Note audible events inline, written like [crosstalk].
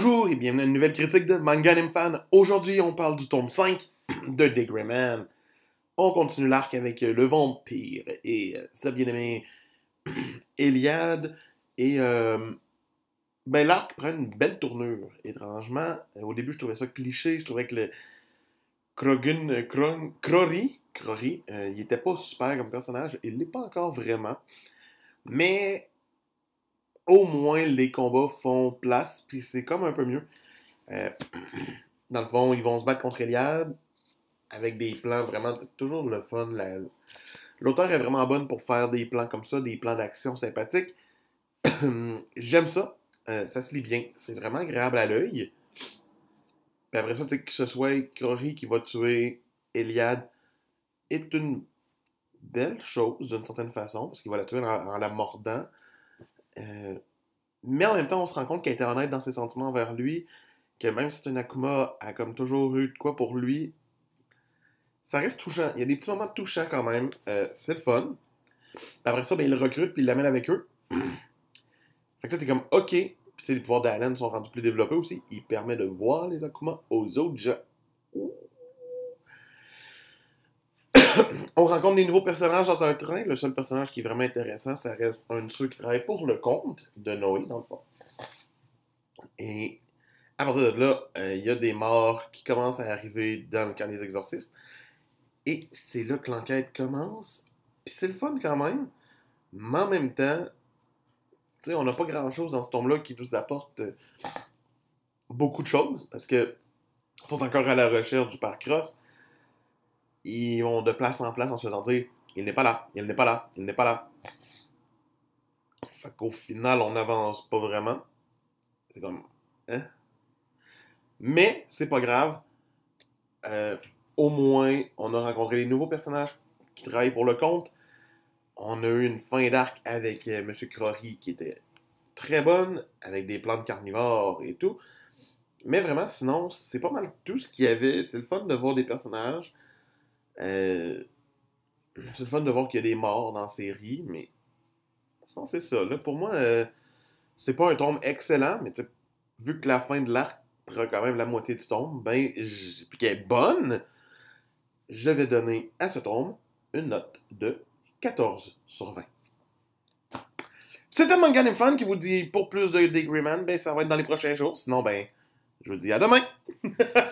Bonjour et bienvenue à une nouvelle critique de Manga Fan. Aujourd'hui, on parle du tome 5 de The Man. On continue l'arc avec euh, le vampire et ça euh, sa bien-aimée [clears throat] Eliade. Et euh, ben, l'arc prend une belle tournure, étrangement. Au début, je trouvais ça cliché. Je trouvais que le Krogun, euh, Krori, Crori, euh, il était pas super comme personnage. Il l'est pas encore vraiment. Mais au moins les combats font place, puis c'est comme un peu mieux. Euh, dans le fond, ils vont se battre contre Eliade avec des plans vraiment toujours le fun. L'auteur est vraiment bonne pour faire des plans comme ça, des plans d'action sympathiques. [coughs] J'aime ça. Euh, ça se lit bien. C'est vraiment agréable à l'œil. après ça, que ce soit Cory qui va tuer Eliade est une belle chose d'une certaine façon, parce qu'il va la tuer en la mordant. Euh, mais en même temps, on se rend compte qu'elle était honnête dans ses sentiments envers lui, que même si Akuma a comme toujours eu de quoi pour lui, ça reste touchant. Il y a des petits moments touchants quand même. Euh, c'est le fun. après ça, ben, il le recrute puis il l'amène avec eux. fait que là, t'es comme OK. Puis les pouvoirs d'Alan sont rendus plus développés aussi. Il permet de voir les Akuma aux autres gens. On rencontre des nouveaux personnages dans un train. Le seul personnage qui est vraiment intéressant, ça reste un de ceux qui pour le compte de Noé, dans le fond. Et à partir de là, euh, il y a des morts qui commencent à arriver dans le camp des exorcistes. Et c'est là que l'enquête commence. Puis c'est le fun quand même. Mais en même temps, on n'a pas grand-chose dans ce tome-là qui nous apporte euh, beaucoup de choses. Parce que sont encore à la recherche du parc cross, ils vont de place en place en se faisant dire il n'est pas là, il n'est pas là, il n'est pas là. Fait qu'au final, on n'avance pas vraiment. C'est comme. Hein? Mais c'est pas grave. Euh, au moins, on a rencontré les nouveaux personnages qui travaillent pour le compte. On a eu une fin d'arc avec euh, Monsieur M. Crory qui était très bonne, avec des plantes carnivores et tout. Mais vraiment, sinon, c'est pas mal tout ce qu'il y avait. C'est le fun de voir des personnages. Euh, c'est le fun de voir qu'il y a des morts dans la série, mais sinon c'est ça. pour moi, euh, c'est pas un tome excellent, mais vu que la fin de l'arc prend quand même la moitié du tome, ben, puis qu'elle est bonne, je vais donner à ce tome une note de 14 sur 20. C'était Mangan Fan qui vous dit pour plus de Degree ben ça va être dans les prochains jours. Sinon, ben, je vous dis à demain! [laughs]